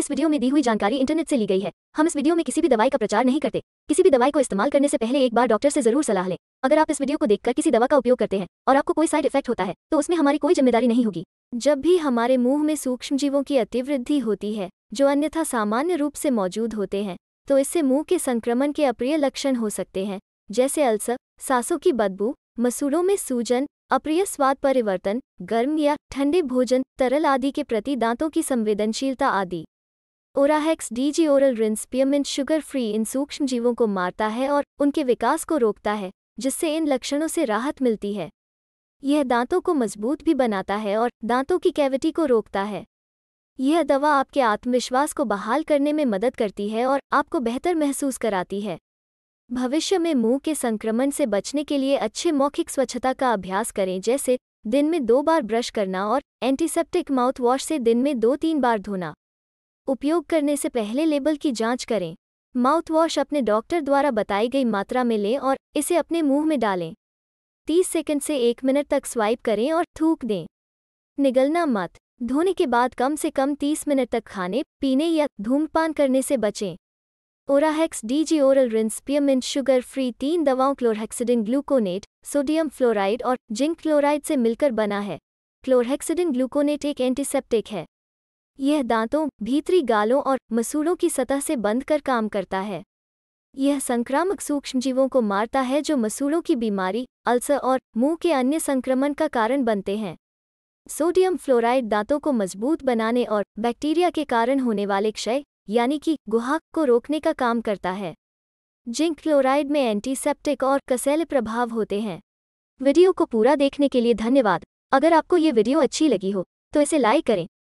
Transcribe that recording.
इस वीडियो में दी हुई जानकारी इंटरनेट से ली गई है हम इस वीडियो में किसी भी दवाई का प्रचार नहीं करते किसी भी दवाई को इस्तेमाल करने से पहले एक बार डॉक्टर से जरूर सलाह लें अगर आप इस वीडियो को देखकर किसी दवा का उपयोग करते हैं और आपको कोई साइड इफेक्ट होता है तो उसमें हमारी कोई जिम्मेदारी नहीं होगी जब भी हमारे मुंह में सूक्ष्म जीवों की अतिवृद्धि होती है जो अन्यथा सामान्य रूप से मौजूद होते हैं तो इससे मुंह के संक्रमण के अप्रिय लक्षण हो सकते हैं जैसे अल्सर सांसों की बदबू मसूड़ों में सूजन अप्रिय स्वाद परिवर्तन गर्म या ठंडे भोजन तरल आदि के प्रति दांतों की संवेदनशीलता आदि ओराहेक्स डीजी ओरल रिंस पियमिन शुगर फ्री इन सूक्ष्म जीवों को मारता है और उनके विकास को रोकता है जिससे इन लक्षणों से राहत मिलती है यह दांतों को मजबूत भी बनाता है और दांतों की कैविटी को रोकता है यह दवा आपके आत्मविश्वास को बहाल करने में मदद करती है और आपको बेहतर महसूस कराती है भविष्य में मुंह के संक्रमण से बचने के लिए अच्छे मौखिक स्वच्छता का अभ्यास करें जैसे दिन में दो बार ब्रश करना और एंटीसेप्टिक माउथवॉश से दिन में दो तीन बार धोना उपयोग करने से पहले लेबल की जांच करें माउथवॉश अपने डॉक्टर द्वारा बताई गई मात्रा में लें और इसे अपने मुंह में डालें 30 सेकंड से एक मिनट तक स्वाइप करें और थूक दें निगलना मत धोने के बाद कम से कम 30 मिनट तक खाने पीने या धूमपान करने से बचें ओराहेक्स डीजी ओरल रिंस पियमेंट शुगर फ्री तीन दवाओं क्लोरहेक्सिडिन ग्लूकोनेट सोडियम फ्लोराइड और जिंक क्लोराइड से मिलकर बना है क्लोरहेक्सिडिन ग्लूकोनेट एक एंटीसेप्टिक है यह दांतों भीतरी गालों और मसूड़ों की सतह से बंद कर काम करता है यह संक्रामक सूक्ष्मजीवों को मारता है जो मसूड़ों की बीमारी अल्सर और मुंह के अन्य संक्रमण का कारण बनते हैं सोडियम फ्लोराइड दांतों को मजबूत बनाने और बैक्टीरिया के कारण होने वाले क्षय यानी कि गुहाक को रोकने का काम करता है जिंक क्लोराइड में एंटीसेप्टिक और कसैल प्रभाव होते हैं वीडियो को पूरा देखने के लिए धन्यवाद अगर आपको ये वीडियो अच्छी लगी हो तो इसे लाइक करें